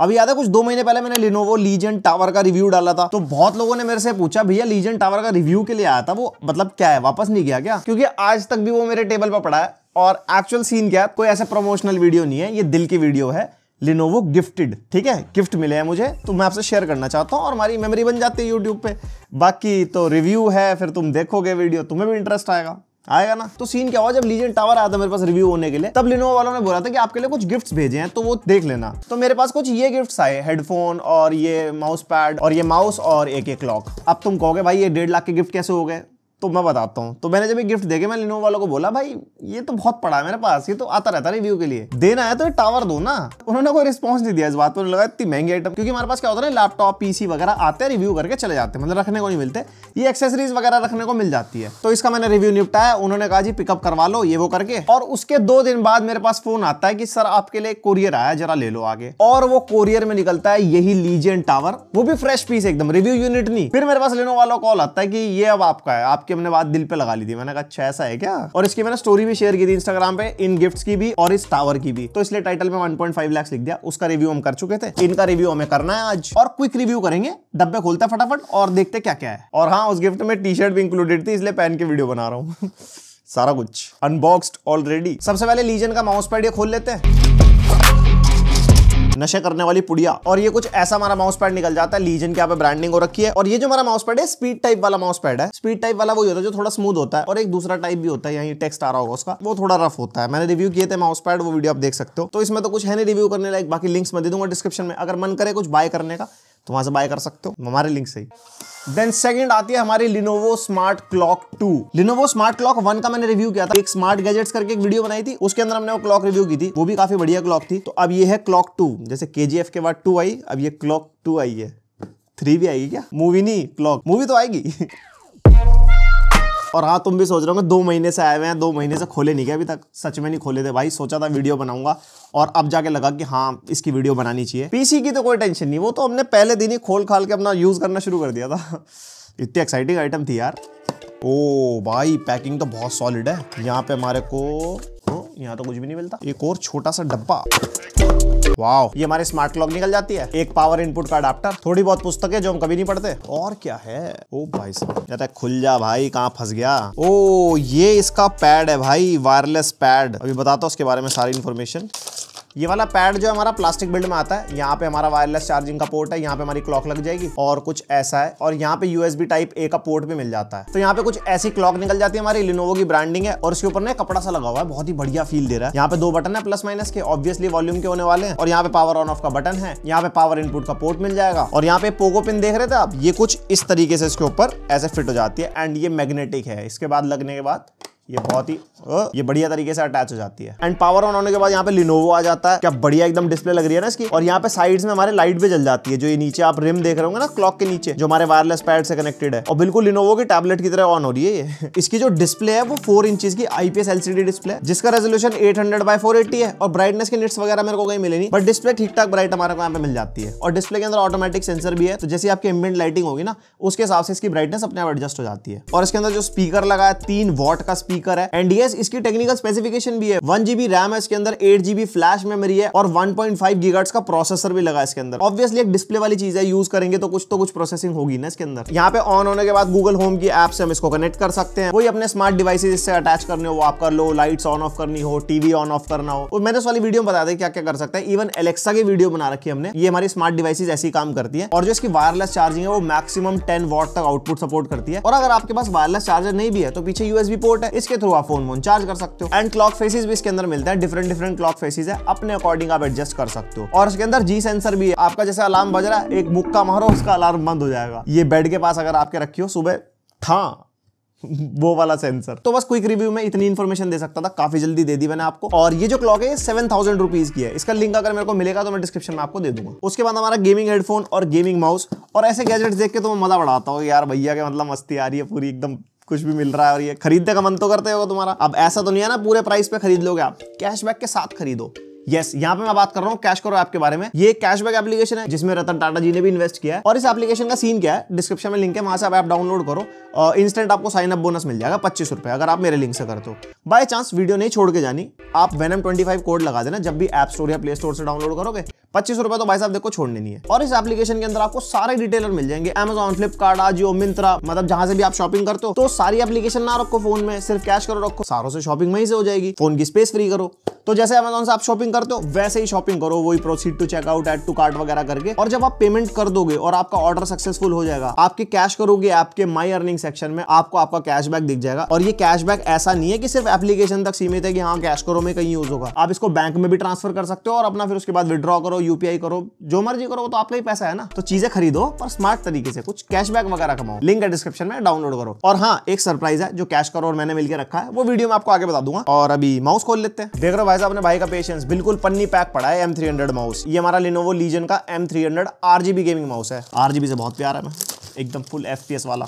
अभी याद है कुछ दो महीने पहले मैंने लिनोवो लीजन टावर का रिव्यू डाला था तो बहुत लोगों ने मेरे से पूछा भैया लीजन टावर का रिव्यू के लिए आया था वो मतलब क्या है वापस नहीं गया क्या क्योंकि आज तक भी वो मेरे टेबल पर पड़ा है और एक्चुअल सीन क्या है कोई ऐसा प्रमोशनल वीडियो नहीं है ये दिल की वीडियो है लिनोवो गिफ्टेड ठीक है गिफ्ट मिले हैं मुझे तो मैं आपसे शेयर करना चाहता हूँ और हमारी मेमोरी बन जाती है यूट्यूब पे बाकी तो रिव्यू है फिर तुम देखोगे वीडियो तुम्हें भी इंटरेस्ट आएगा आएगा ना तो सीन क्या हुआ जब लीजेंड टावर आया था मेरे पास रिव्यू होने के लिए तब लिनोवा वालों ने बोला था कि आपके लिए कुछ गिफ्ट्स भेजे हैं तो वो देख लेना तो मेरे पास कुछ ये गिफ्ट्स आए हेडफोन और ये माउस पैड और ये माउस और एक एक क्लॉक अब तुम कहोगे भाई ये डेढ़ लाख के गिफ्ट कैसे हो गए तो मैं बताता हूँ तो मैंने जब ये गिफ्ट देखे मैं लिनोवो वालों को बोला भाई ये तो बहुत पड़ा है मेरे पास ये तो आता रहता रिव्यू के लिए देना है तो ये टावर दो ना उन्होंने कोई रिस्पॉन्स नहीं दिया इस बात पर लगा इतनी महंगी आइटम क्योंकि हमारे पास क्या होता है लैपटॉप पीसी वगैरह आते हैं रिव्यू करके चले जाते हैं मतलब रखने को नहीं मिलते ये एक्सेसरीज वगैरह रखने को मिल जाती है तो इसका मैंने रिव्यू निपटाया उन्होंने कहा जी पिकअप करवा लो ये वो करके और उसके दो दिन बाद मेरे पास फोन आता है कि सर आपके लिए कोरियर आया जरा ले लो आगे और वो कोरियर में निकलता है यही लीजेंड टावर वो भी फ्रेश पीस एकदम रिव्यू यूनिट नहीं फिर मेरे पास लेने वाला कॉल आता है कि ये अब आपका है आपके आपकी हमने बात दिल पे लगा ली थी मैंने कहा अच्छा ऐसा है क्या और इसकी मैंने स्टोरी भी शेयर की थी इंस्टाग्राम पे इन गिफ्ट्स की भी और इस टावर की भी तो इसलिए टाइटल में 1.5 पॉइंट लाख लिख दिया उसका रिव्यू हम कर चुके थे इनका रिव्यू हमें करना है आज और क्विक रिव्यू करेंगे डब्बे खोलते फटाफट और देखते क्या क्या है और हाँ उस गिफ्ट में टी शर्ट भी इंक्लूडेड थी इसलिए पहन के वीडियो बना रहा हूँ सारा कुछ अनबॉक्स्ड ऑलरेडी सबसे पहले लीजन का माउस पैड ये खोल लेते हैं नशे करने वाली पुड़िया और ये कुछ ऐसा हमारा माउस पैड निकल जाता है लीजन के पे ब्रांडिंग हो रखी है और ये जो हमारा माउस पैड है स्पीड टाइप वाला माउस पैड है स्पीड टाइप वाला वो होता है जो थोड़ा स्मूथ होता है और एक दूसरा टाइप भी होता है यहाँ टेक्स्ट आ रहा होगा उसका वो थोड़ा रफ होता है मैंने रिव्यू किए थे माउस पैड वो वीडियो आप देख सकते हो तो इसमें तो कुछ है नहीं रिव्यू करने लायक बाकी लिंक्स मैं दे दूंगा डिस्क्रिप्शन में अगर मन करे कुछ बाय करने का तो वहां से बाय कर सकते हो हमारे लिंक से ही देन सेकंड आती है हमारी Lenovo smart clock two Lenovo smart clock one का मैंने रिव्यू किया था एक स्मार्ट गैजेट्स करके एक वीडियो बनाई थी उसके अंदर हमने वो क्लॉक रिव्यू की थी वो भी काफी बढ़िया क्लॉक थी तो अब ये है क्लॉक टू जैसे के के बाद टू आई अब ये क्लॉक टू आई है थ्री भी आएगी क्या मूवी नहीं क्लॉक मूवी तो आएगी और हाँ तुम भी सोच रहे हो दो महीने से आए हुए हैं दो महीने से खोले नहीं गए अभी तक सच में नहीं खोले थे भाई सोचा था वीडियो बनाऊंगा और अब जाके लगा कि हाँ इसकी वीडियो बनानी चाहिए पीसी की तो कोई टेंशन नहीं वो तो हमने पहले दिन ही खोल खाल के अपना यूज़ करना शुरू कर दिया था इतनी एक्साइटिंग आइटम थी यार ओ भाई पैकिंग तो बहुत सॉलिड है यहाँ पे हमारे को यहाँ तो कुछ भी नहीं मिलता एक और छोटा सा डब्बा वाओ ये हमारे स्मार्ट क्लॉक निकल जाती है एक पावर इनपुट का अडाप्टर थोड़ी बहुत पुस्तक है जो हम कभी नहीं पढ़ते और क्या है ओ oh भाई साहब तो खुल जा भाई कहाँ फंस गया ओ oh, ये इसका पैड है भाई वायरलेस पैड अभी बताता हूँ उसके बारे में सारी इन्फॉर्मेशन ये वाला पैड जो हमारा प्लास्टिक बिल्ड में आता है यहाँ पे हमारा वायरलेस चार्जिंग का पोर्ट है यहाँ पे हमारी क्लॉक लग जाएगी और कुछ ऐसा है और यहाँ पे यूएसबी टाइप ए का पोर्ट भी मिल जाता है तो यहाँ पे कुछ ऐसी क्लॉक निकल जाती है हमारी लिनोवो की ब्रांडिंग है और इसके ऊपर ना कपड़ा सा लगा हुआ है बहुत ही बढ़िया फील दे रहा है यहाँ पे दो बटन है प्लस माइनस के ऑब्वियसली वॉल्यूम के होने वाले हैं और यहाँ पे पावर ऑन ऑफ का बटन है यहाँ पे पावर इनपुट का पोर्ट मिल जाएगा और यहाँ पे पोगो पिन देख रहे थे आप ये कुछ इस तरीके से इसके ऊपर ऐसे फिट हो जाती है एंड ये मैग्नेटिक है इसके बाद लगने के बाद ये बहुत ही ये बढ़िया तरीके से अटैच हो जाती है एंड पावर ऑन होने के बाद यहाँ पे लिनोवो आ जाता है क्या बढ़िया एकदम डिस्प्ले लग रही है ना इसकी और यहाँ पे साइड्स में हमारे लाइट भी जल जाती है जो ये नीचे आप रिम देख रहे होंगे ना क्लॉक के नीचे जो हमारे वायरलेस पैड से कनेक्टेड है और बिल्कुल लिनोवो की टैबलेट की तरह ऑन हो रही है ये इसकी जो डिस्प्ले है वो फोर इंच की आईपीएस एलसीडी डिस्प्ले है जिसका resolution eight hundred by four eighty है और ब्राइटनेस के निट्स वगैरह मेरे को कहीं मिले नहीं बट डिस्प्ले ठीक ठाक ब्राइट हमारे को यहाँ पे मिल जाती है और डिस्प्ले के अंदर ऑटोमेटिक सेंसर भी है तो जैसे आपकी इमेंट लाइटिंग होगी ना उसके हिसाब से इसकी ब्राइटनेस अपने आप एडजस्ट हो जाती है और इसके अंदर जो स्पीकर लगा है तीन वॉट का स्पीकर स्पीकर है एंड यस इसकी टेक्निकल स्पेसिफिकेशन भी है वन जीबी रैम है इसके अंदर एट जीबी फ्लैश मेमरी है और वन पॉइंट का प्रोसेसर भी लगा इसके अंदर ऑब्वियसली एक डिस्प्ले वाली चीज है यूज करेंगे तो कुछ तो कुछ प्रोसेसिंग होगी ना इसके अंदर यहाँ पे ऑन होने के बाद गूगल होम की एप से हम इसको कनेक्ट कर सकते हैं वही अपने स्मार्ट डिवाइस इससे अटैच करने हो आप कर लो लाइट्स ऑन ऑफ करनी हो टीवी ऑन ऑफ करना हो और मैंने वाली वीडियो में बता दें क्या क्या कर सकते हैं इवन एलेक्सा की वीडियो बना रखी हमने ये हमारी स्मार्ट डिवाइसेज ऐसी काम करती है और जो इसकी वायरलेस चार्जिंग है वो मैक्सिमम टेन वॉट तक आउटपुट सपोर्ट करती है और अगर आपके पास वायरलेस चार्जर नहीं भी है तो पीछे यूएसबी पोर्ट है इसके थ्रू आप फोन फोन चार्ज कर सकते हो एंड क्लॉक फेसिस भी इसके अंदर मिलते हैं डिफरेंट डिफरेंट क्लॉक फेसिस है अपने अकॉर्डिंग आप एडजस्ट कर सकते हो और इसके अंदर जी सेंसर भी है आपका जैसे अलार्म बज रहा है एक मुक्का मारो उसका अलार्म बंद हो जाएगा ये बेड के पास अगर आपके रखी हो सुबह था वो वाला सेंसर तो बस क्विक रिव्यू में इतनी इन्फॉर्मेशन दे सकता था काफी जल्दी दे दी मैंने आपको और ये जो क्लॉक है सेवन थाउजेंड रुपीज की है इसका लिंक अगर मेरे को मिलेगा तो मैं डिस्क्रिप्शन में आपको दे दूंगा उसके बाद हमारा गेमिंग हेडफोन और गेमिंग माउस और ऐसे गैजेट्स देख के तो मैं मजा बढ़ाता हूँ यार भैया के मतलब मस्ती आ रही है पूरी एकदम कुछ भी मिल रहा है और ये खरीदने का मन तो करते होगा तुम्हारा अब ऐसा तो नहीं है ना पूरे प्राइस पे खरीद लोगे आप कैशबैक के साथ खरीदो यस yes, यहाँ पे मैं बात कर रहा हूँ कैश करो ऐप के बारे में ये कैशबैक एप्लीकेशन है जिसमें रतन टाटा जी ने भी इन्वेस्ट किया है और इस एप्लीकेशन का सीन क्या है डिस्क्रिप्शन में लिंक है वहां से आप ऐप डाउनलोड करो इंस्टेंट आपको साइन अप बोनस मिल जाएगा पच्चीस रुपए अगर आप मेरे लिंक से करते हो बाय चांस वीडियो नहीं छोड़ के जानी आप वेनम ट्वेंटी फाइव कोड लगा देना जब भी ऐप स्टोर या प्ले स्टोर से डाउनलोड करोगे पच्चीस रुपए तो भाई साहब देखो छोड़ने नहीं है और इस एप्लीकेशन के अंदर आपको सारे डिटेलर मिल जाएंगे अमेजॉन फ्लिपकार्ट आजियो मिंत्रा मतलब जहां से भी आप शॉपिंग करते हो तो सारी एप्लीकेशन ना रखो फोन में सिर्फ कैश करो रखो सारों से शॉपिंग वहीं से हो जाएगी फोन की स्पेस फ्री करो तो जैसे अमेजोन से आप शॉपिंग करते हो वैसे ही शॉपिंग करो वही proceed to checkout add to cart वगैरह करके और जब आप पेमेंट कर दोगे और आपका ऑर्डर सक्सेसफुल हो जाएगा आपके कैश करोगे आपके माई अर्निंग सेक्शन में आपको आपका कैशबैक दिख जाएगा और ये कैशबैक ऐसा नहीं है कि सिर्फ एप्लीकेशन तक सीमित है कि हाँ कैश करो में कहीं यूज होगा आप इसको बैंक में भी ट्रांसफर कर सकते हो और अपना फिर उसके बाद विद्रॉ करो यूपीआई करो जो मर्जी करो तो आपका ही पैसा है ना तो चीजें खरीदो पर स्मार्ट तरीके से कुछ कैशबैक वगैरह कमाओ लिंक है डिस्क्रिप्शन में डाउनलोड करो और हाँ एक सरप्राइज है जो कैश करो और मैंने मिलकर रखा है वो वीडियो में आपको आगे बता दूंगा और अभी माउस खोल लेते हैं देख रहे हो भाई साहब अपने भाई का पेशेंस बिल्कुल पन्नी पैक पड़ा है एम थ्री हंड्रेड माउस ये हमारा लिनोवो लीजन का M three hundred RGB gaming mouse है आरजीबी से बहुत प्यार है मैं एकदम फुल एफ वाला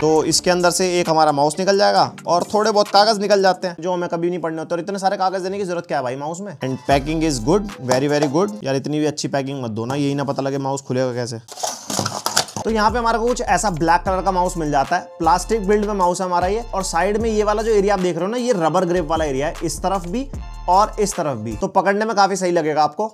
तो इसके अंदर से एक हमारा माउस निकल जाएगा और थोड़े बहुत कागज निकल जाते हैं जो हमें कभी नहीं पढ़ने होते और इतने सारे कागज देने की जरूरत क्या है भाई माउस में and packing is good very very good यार इतनी भी अच्छी पैकिंग मत दो ना यही ना पता लगे माउस खुलेगा कैसे तो यहाँ पे हमारे को कुछ ऐसा ब्लैक कलर का माउस मिल जाता है प्लास्टिक बिल्ड में माउस है हमारा ये और साइड में ये वाला जो एरिया आप देख रहे हो ना ये रबर ग्रेप वाला एरिया है इस तरफ भी और इस तरफ भी तो पकड़ने में काफी सही लगेगा आपको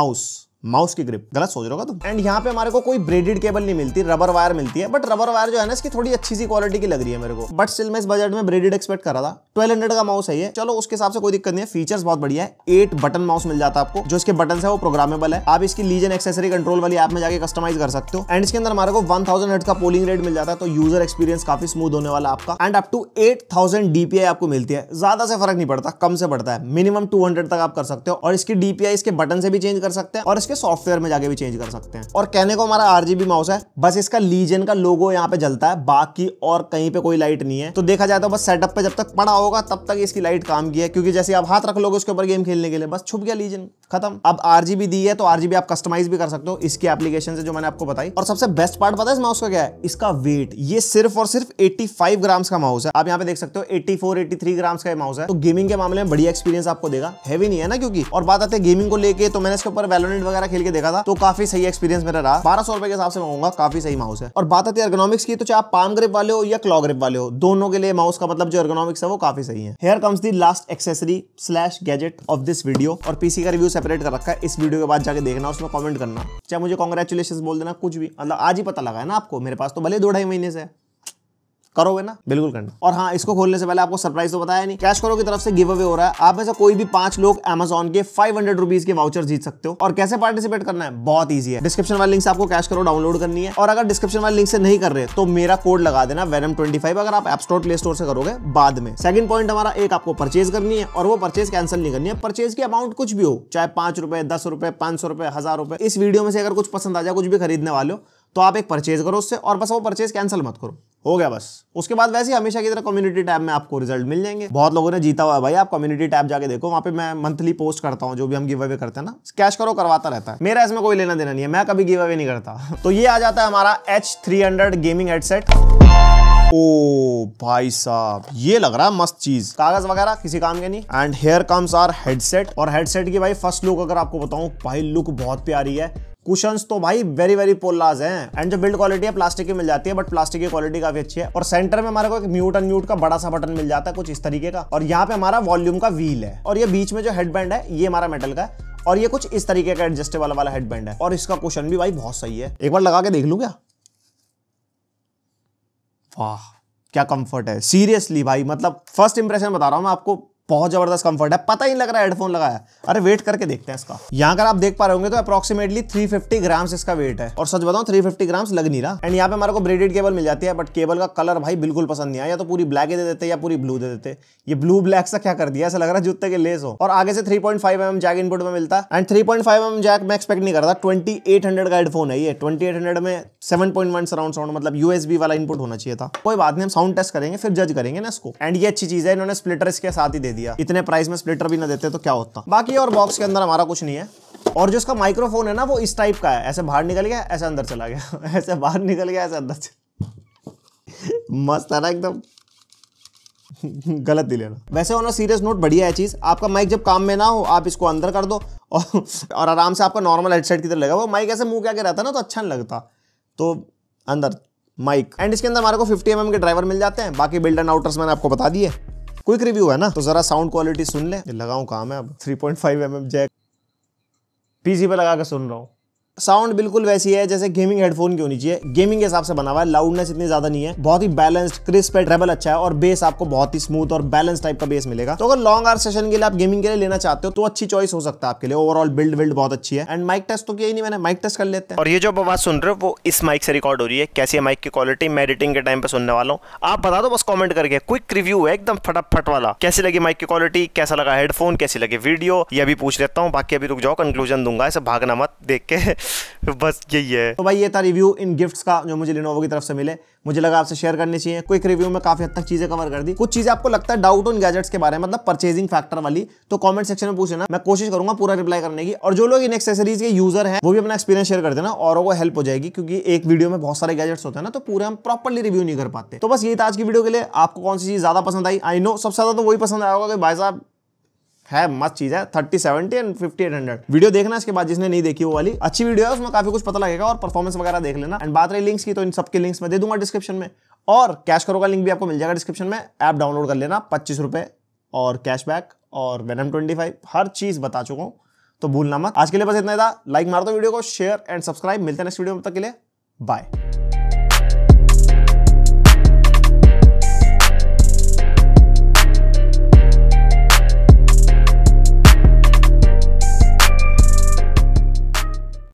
माउस माउस की ग्रिप गलत सोच रहे होगा तुम एंड यहाँ पे हमारे को कोई ब्रेडेड केबल नहीं मिलती रबर वायर मिलती है बट रबर वायर जो है ना इसकी थोड़ी अच्छी सी क्वालिटी की लग रही है मेरे को बट स्टिल मैं इस बजट में ब्रेडेड एक्सपेक्ट कर रहा था ट्वेल्व हंड्रेड का माउस है ये चलो उसके हिसाब से कोई दिक्कत नहीं है फीचर्स बहुत बढ़िया है एट बटन माउस मिल जाता है आपको जो इसके बटन है वो प्रोग्रामेबल है आप इसकी लीजन एक्सेसरी कंट्रोल वाली ऐप में जाकर कस्टमाइज कर सकते हो एंड इसके अंदर हमारे को वन थाउजेंड का पोलिंग रेट मिल जाता है तो यूजर एक्सपीरियंस काफी स्मूथ होने वाला आपका and up to eight thousand DPI आपको मिलती है ज्यादा से फर्क नहीं पड़ता कम से पड़ता है मिनिमम टू हंड्रेड तक आप कर सकते हो और इसकी डीपीआई इसके बटन से भी चेंज कर सकते हैं और इसके सॉफ्टवेयर में जाके भी चेंज कर सकते हैं और कहने को हमारा आरजीबी माउस है बस इसका लीजन का लोगो यहाँ पे जलता है बाकी और कहीं पे कोई लाइट नहीं है तो देखा जाए तो बस सेटअप पे जब तक पड़ा होगा तब तक इसकी लाइट काम की है क्योंकि जैसे आप हाथ रख लोगे उसके ऊपर गेम खेलने के लिए बस छुप गया लीजन खत्म अब आरजीबी दी है तो आरजीबी आप कस्टमाइज भी कर सकते हो इसकी एप्लीकेशन से जो मैंने आपको बताई और सबसे बेस्ट पार्ट पता है इस माउस का क्या है इसका वेट ये सिर्फ और सिर्फ 85 ग्राम्स का माउस है आप यहाँ पे देख सकते हो 84 83 ग्राम्स का माउस है तो गेमिंग के मामले में बढ़िया एक्सपीरियंस आपको देगा हैवी नहीं है ना क्योंकि और बात आते है गेमिंग को लेकर तो मैंने इसके ऊपर वेलोनेट वगैरह वगैरह खेल के देखा था तो काफी सही एक्सपीरियंस मेरा रहा बारह सौ रुपए के हिसाब से मांगूंगा काफी सही माउस है और बात आती है अर्गोनॉमिक्स की तो चाहे आप पाम ग्रिप वाले हो या क्लॉ ग्रिप वाले हो दोनों के लिए माउस का मतलब जो अर्गोनॉमिक्स है वो काफी सही है here comes the last accessory slash gadget of this video और पीसी का रिव्यू सेपरेट कर रखा है इस वीडियो के बाद जाके देखना उसमें कॉमेंट करना चाहे मुझे कॉन्ग्रेचुलेशन बोल देना कुछ भी मतलब आज ही पता लगा है ना आपको मेरे पास तो भले दो ढाई महीने से करोगे ना बिल्कुल करना और हाँ इसको खोलने से पहले आपको सरप्राइज तो बताया नहीं कैश करो की तरफ से गिव अवे हो रहा है आप में से कोई भी पांच लोग एमेजॉन के फाइव हंड्रेड रुपीज के वाउचर जीत सकते हो और कैसे पार्टिसिपेट करना है बहुत ईजी है डिस्क्रिप्शन वाले लिंक से आपको कैश करो डाउनलोड करनी है और अगर डिस्क्रिप्शन वाले लिंक से नहीं कर रहे तो मेरा कोड लगा देना वेरम ट्वेंटी अगर आप एप स्टोर प्ले स्टोर से करोगे बाद में सेकंड पॉइंट हमारा एक आपको परचेज करनी है और वो परचेज कैंसिल नहीं करनी है परचेज की अमाउंट कुछ भी हो चाहे पांच रुपए दस रुपए पांच सौ रुपए हजार रुपए इस वीडियो में से अगर कुछ पसंद आ जाए कुछ भी खरीदने वाले हो तो आप एक परचेज करो उससे और बस वो परचेज कैंसिल मत करो हो गया बस उसके बाद वैसे हमेशा की तरह कम्युनिटी टैब में आपको रिजल्ट मिल जाएंगे बहुत लोगों ने जीता हुआ है भाई आप कम्युनिटी टैब जाके देखो वहाँ पे मैं मंथली पोस्ट करता हूँ जो भी हम गिव अवे करते हैं ना कैश करो करवाता रहता है मेरा इसमें कोई लेना देना नहीं है मैं कभी गिव अवे नहीं करता तो ये आ जाता है हमारा एच गेमिंग हेडसेट ओ भाई साहब ये लग रहा है मस्त चीज कागज वगैरह किसी काम के नहीं and here comes our headset और हेडसेट की भाई फर्स्ट लुक अगर आपको बताऊं भाई लुक बहुत प्यारी है क्वेश्चन तो भाई वेरी वेरी पोलाज है एंड जो बिल्ड क्वालिटी है प्लास्टिक की मिल जाती है बट प्लास्टिक की क्वालिटी काफी अच्छी है और सेंटर में हमारे को एक म्यूट एंड म्यूट का बड़ा सा बटन मिल जाता है कुछ इस तरीके का और यहाँ पे हमारा वॉल्यूम का व्हील है और ये बीच में जो हेडबैंड है ये हमारा मेटल का है और ये कुछ इस तरीके का एडजस्टेबल वाला हेडबैंड है और इसका क्वेश्चन भी भाई बहुत सही है एक बार लगा के देख लू क्या वाह क्या कंफर्ट है सीरियसली भाई मतलब फर्स्ट इंप्रेशन बता रहा हूं मैं आपको बहुत जबरदस्त कंफर्ट है पता ही लग रहा है हेडफोन लगाया अरे वेट करके देखते हैं इसका यहाँ अगर आप देख पा रहे होंगे तो अप्रोक्सीमेटली 350 ग्राम्स इसका वेट है और सच बताऊं 350 ग्राम्स लग नहीं रहा एंड यहाँ पे हमारे को ब्रेडेड केबल मिल जाती है बट केबल का कलर भाई बिल्कुल पसंद नहीं आया या तो पूरी ब्लैक ही दे देते या पूरी ब्लू दे देते ये ब्लू ब्लैक सा क्या कर दिया ऐसा लग रहा है जूते के लेस हो और आगे से three point M jack input में मिलता है and three point M jack मैं एक्सपेक्ट नहीं करता ट्वेंटी एट हंड्रेड का हेडफोन है ये ट्वेंटी एट हंड्रेड में seven point one surround sound मतलब यूएसबी वाला इनपुट होना चाहिए था कोई बात नहीं हम साउंड टेस्ट करेंगे फिर जज करेंगे ना इसको एंड ये अच्छी चीज है इन्होंने स्प्लिटर इसके साथ ही दे दी दिया इतने प्राइस में स्प्लिटर भी ना देते तो क्या होता बाकी और बॉक्स के अंदर हमारा कुछ नहीं है और जो इसका माइक्रोफोन है ना वो इस टाइप का है ऐसे बाहर निकल गया ऐसे अंदर चला गया ऐसे बाहर निकल गया ऐसे अंदर मस्त है ना एकदम गलत ही ना वैसे होना सीरियस नोट बढ़िया है चीज़ आपका माइक जब काम में ना हो आप इसको अंदर कर दो और, और आराम से आपका नॉर्मल हेडसेट की तरह लगा वो माइक ऐसे मुंह क्या के रहता ना तो अच्छा नहीं लगता तो अंदर माइक एंड इसके अंदर हमारे को 50 एम mm के ड्राइवर मिल जाते हैं बाकी बिल्डर आउटर्स मैंने आपको बता दिए क्विक रिव्यू है ना तो जरा साउंड क्वालिटी सुन ले लगाऊ काम है अब 3.5 पॉइंट mm जैक पीसी पे लगा के सुन रहा हूँ साउंड बिल्कुल वैसी है जैसे गेमिंग हेडफोन की होनी चाहिए गेमिंग के हिसाब से बना हुआ है लाउडनेस इतनी ज्यादा नहीं है बहुत ही बैलेंस्ड क्रिस्प है ट्रेबल अच्छा है और बेस आपको बहुत ही स्मूथ और बैलेंस टाइप का बेस मिलेगा तो अगर लॉन्ग आर सेशन के लिए आप गेमिंग के लिए लेना चाहते हो तो अच्छी चॉइस हो सकता है आपके लिए ओवरऑल बिल्ड बिल्ड बहुत अच्छी है एंड माइक टेस्ट तो किया ही नहीं मैंने माइक टेस्ट कर लेते हैं और ये जो आवाज सुन रहे हो वो इस माइक से रिकॉर्ड हो रही है कैसी है माइक की क्वालिटी मैं एडिटिंग के टाइम पर सुनने वाला हूँ आप बता दो बस कॉमेंट करके क्विक रिव्यू है एकदम फटाफट वाला कैसी लगी माइक की क्वालिटी कैसा लगा हेडफोन कैसी लगी वीडियो ये भी पूछ लेता हूँ बाकी अभी रुक जाओ कंक्लूजन दूंगा ऐसे भागना मत देख के बस यही है तो भाई ये था रिव्यू इन गिफ्ट्स का जो मुझे लिनोवो की तरफ से मिले मुझे लगा आपसे शेयर करनी चाहिए क्विक रिव्यू में काफी हद तक चीजें कवर कर दी कुछ चीजें आपको लगता है डाउट उन गैजेट्स के बारे में मतलब परचेजिंग फैक्टर वाली तो कमेंट सेक्शन में पूछना मैं कोशिश करूंगा पूरा रिप्लाई करने की और जो लोग इन एक्सेसरीज के यूजर है वो भी अपना एक्सपीरियंस शेयर कर देना और वो हेल्प हो जाएगी क्योंकि एक वीडियो में बहुत सारे गैजेट्स होते हैं ना तो पूरे हम प्रॉपरली रिव्यू नहीं कर पाते तो बस यही था आज की वीडियो के लिए आपको कौन सी चीज ज्यादा पसंद आई आई नो सबसे ज्यादा तो वही पसंद आया होगा कि भाई साहब है मस्त चीज है thirty seventy and fifty eight hundred video देखना इसके बाद जिसने नहीं देखी वो वाली अच्छी वीडियो है उसमें काफी कुछ पता लगेगा और परफॉर्मेंस वगैरह देख लेना एंड बात रही लिंक्स की तो इन सबके लिंक्स में दे दूंगा डिस्क्रिप्शन में और कैश करो का लिंक भी आपको मिल जाएगा डिस्क्रिप्शन में ऐप डाउनलोड कर लेना पच्चीस रुपए और कैशबैक और वेनम ट्वेंटी फाइव हर चीज बता चुका हूँ तो भूलना मत आज के लिए बस इतना ही था लाइक मार दो वीडियो को शेयर एंड सब्सक्राइब मिलते हैं नेक्स्ट वीडियो में तक के लिए बाय